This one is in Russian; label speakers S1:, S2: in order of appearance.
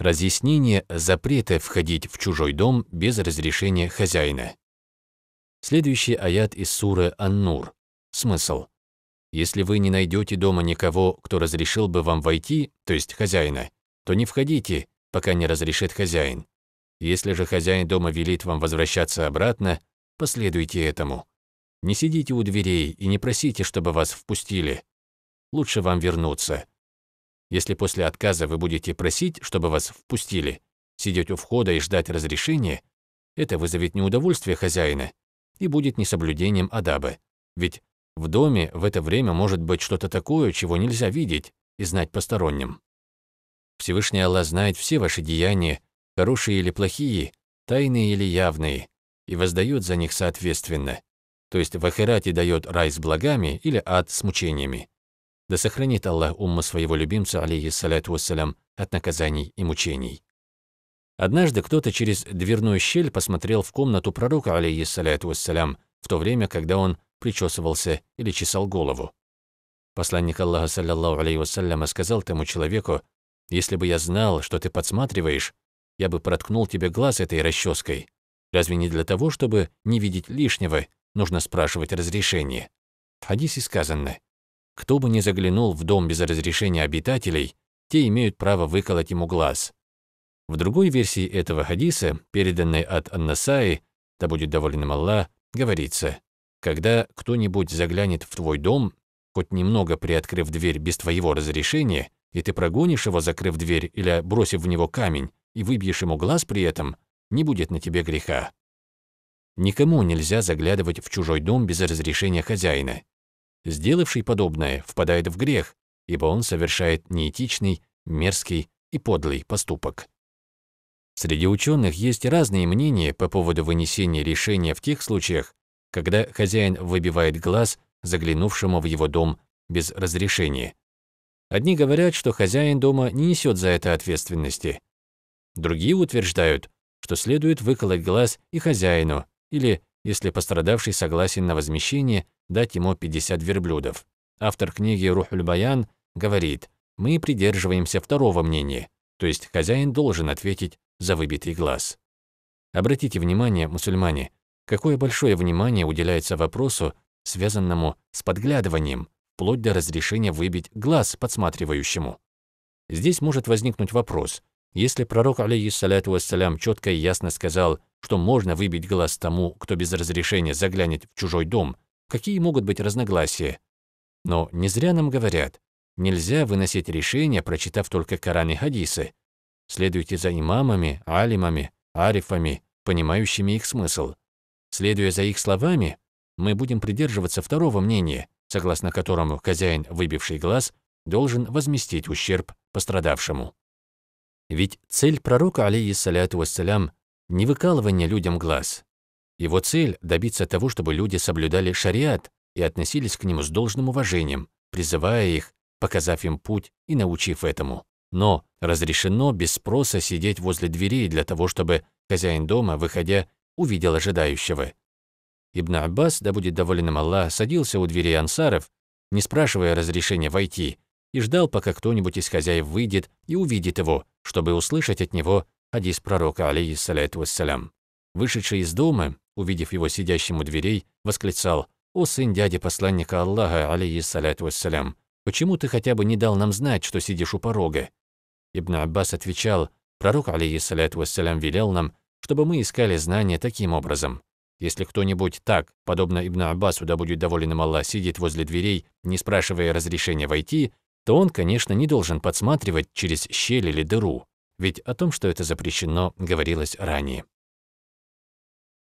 S1: Разъяснение запрета входить в чужой дом без разрешения хозяина. Следующий аят из суры Ан-Нур. Смысл. Если вы не найдете дома никого, кто разрешил бы вам войти, то есть хозяина, то не входите, пока не разрешит хозяин. Если же хозяин дома велит вам возвращаться обратно, последуйте этому. Не сидите у дверей и не просите, чтобы вас впустили. Лучше вам вернуться. Если после отказа вы будете просить, чтобы вас впустили, сидеть у входа и ждать разрешения, это вызовет неудовольствие хозяина и будет несоблюдением адабы. Ведь в доме в это время может быть что-то такое, чего нельзя видеть и знать посторонним. Всевышний Аллах знает все ваши деяния, хорошие или плохие, тайные или явные, и воздает за них соответственно. То есть в Ахирате дает рай с благами или ад с мучениями. Да сохранит Аллах умму своего любимца, алейхиссаляту вассалям, от наказаний и мучений. Однажды кто-то через дверную щель посмотрел в комнату пророка, алейхиссаляту вассалям, в то время, когда он причесывался или чесал голову. Посланник Аллаха, саллиллаху алейхи вассаляма, сказал тому человеку, «Если бы я знал, что ты подсматриваешь, я бы проткнул тебе глаз этой расческой. Разве не для того, чтобы не видеть лишнего, нужно спрашивать разрешение?» В хадисе сказано, кто бы ни заглянул в дом без разрешения обитателей, те имеют право выколоть ему глаз. В другой версии этого хадиса, переданной от Аннасаи, да будет доволен им Аллах, говорится, когда кто-нибудь заглянет в твой дом, хоть немного приоткрыв дверь без твоего разрешения, и ты прогонишь его, закрыв дверь или бросив в него камень, и выбьешь ему глаз при этом, не будет на тебе греха. Никому нельзя заглядывать в чужой дом без разрешения хозяина. Сделавший подобное впадает в грех, ибо он совершает неэтичный, мерзкий и подлый поступок. Среди ученых есть разные мнения по поводу вынесения решения в тех случаях, когда хозяин выбивает глаз заглянувшему в его дом без разрешения. Одни говорят, что хозяин дома не несет за это ответственности. Другие утверждают, что следует выколоть глаз и хозяину или если пострадавший согласен на возмещение дать ему 50 верблюдов. Автор книги Рухуль Баян говорит, мы придерживаемся второго мнения, то есть хозяин должен ответить за выбитый глаз. Обратите внимание, мусульмане, какое большое внимание уделяется вопросу, связанному с подглядыванием, вплоть до разрешения выбить глаз подсматривающему. Здесь может возникнуть вопрос, если пророк, алейхиссаляту вассалям, четко и ясно сказал – что можно выбить глаз тому, кто без разрешения заглянет в чужой дом, какие могут быть разногласия. Но не зря нам говорят, нельзя выносить решения, прочитав только Коран и Хадисы. Следуйте за имамами, алимами, арифами, понимающими их смысл. Следуя за их словами, мы будем придерживаться второго мнения, согласно которому хозяин, выбивший глаз, должен возместить ущерб пострадавшему. Ведь цель пророка, алейхиссаляту вассалям, не выкалывание людям глаз. Его цель – добиться того, чтобы люди соблюдали шариат и относились к нему с должным уважением, призывая их, показав им путь и научив этому. Но разрешено без спроса сидеть возле дверей для того, чтобы хозяин дома, выходя, увидел ожидающего. Ибн Аббас, да будет доволен им Аллах, садился у дверей ансаров, не спрашивая разрешения войти, и ждал, пока кто-нибудь из хозяев выйдет и увидит его, чтобы услышать от него Хадис пророка, алейхиссаляту вассалям. Вышедший из дома, увидев его сидящим у дверей, восклицал «О сын дяди посланника Аллаха, алейхиссаляту вассалям, почему ты хотя бы не дал нам знать, что сидишь у порога?» Ибн Аббас отвечал «Пророк, алейхиссаляту вассалям, велел нам, чтобы мы искали знания таким образом». Если кто-нибудь так, подобно Ибн Аббасу, да будет доволен им Аллах, сидит возле дверей, не спрашивая разрешения войти, то он, конечно, не должен подсматривать через щель или дыру ведь о том, что это запрещено, говорилось ранее.